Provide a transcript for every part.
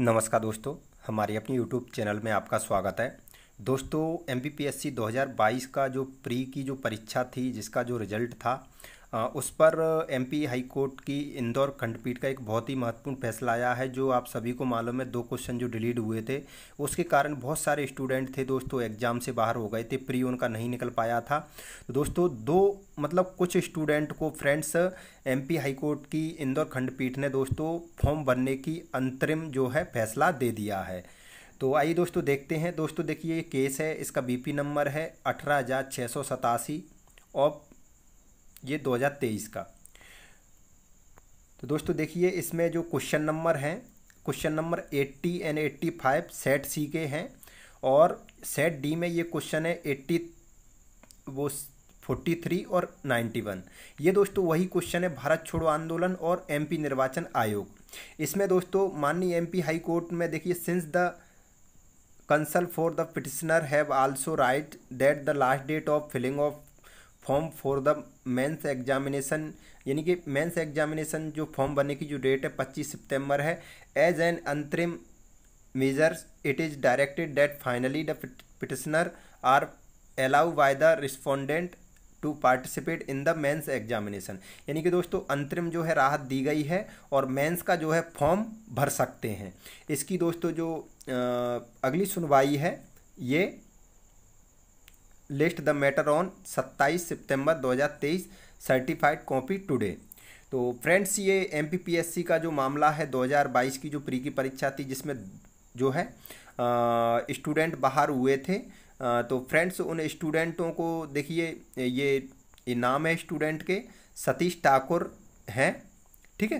नमस्कार दोस्तों हमारी अपनी यूट्यूब चैनल में आपका स्वागत है दोस्तों M P P S C दो हज़ार बाईस का जो प्री की जो परीक्षा थी जिसका जो रिजल्ट था उस पर एम पी हाई कोर्ट की इंदौर खंडपीठ का एक बहुत ही महत्वपूर्ण फैसला आया है जो आप सभी को मालूम है दो क्वेश्चन जो डिलीट हुए थे उसके कारण बहुत सारे स्टूडेंट थे दोस्तों एग्ज़ाम से बाहर हो गए थे प्री उनका नहीं निकल पाया था तो दोस्तों दो मतलब कुछ स्टूडेंट को friends M P high court की इंदौर खंडपीठ ने दोस्तों फॉर्म भरने की अंतरिम जो है फैसला दे दिया है तो आइए दोस्तों देखते हैं दोस्तों देखिए ये केस है इसका बीपी नंबर है अठारह हज़ार छः सौ सतासी और ये 2023 का तो दोस्तों देखिए इसमें जो क्वेश्चन नंबर हैं question number 80 and 85 set C के हैं और सेट डी में ये क्वेश्चन है 80 वो 43 और 91 ये दोस्तों वही क्वेश्चन है भारत छोड़ो आंदोलन और एमपी निर्वाचन आयोग इसमें दोस्तों माननीय एमपी हाई कोर्ट में देखिए since the counsel for the petitioner have also write that the last date of filing of form for the mains examination यानी कि मेंस एग्जामिनेशन जो फॉर्म भरने की जो डेट है पच्चीस सितंबर है एज एन अंतरिम measures it is directed that finally the petitioner are allow by the respondent to participate in the mains examination यानी कि दोस्तों अंतरिम जो है राहत दी गई है और मेंस का जो है फॉर्म भर सकते हैं इसकी दोस्तों जो अगली सुनवाई है ये लिस्ट द मैटर ऑन 27 सितंबर 2023 सर्टिफाइड कॉपी टुडे तो फ्रेंड्स ये एम का जो मामला है 2022 की जो प्री की परीक्षा थी जिसमें जो है स्टूडेंट बाहर हुए थे तो फ्रेंड्स उन स्टूडेंटों को देखिए ये नाम है स्टूडेंट के सतीश ठाकुर हैं ठीक है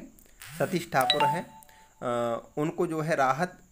सतीश ठाकुर हैं उनको जो है राहत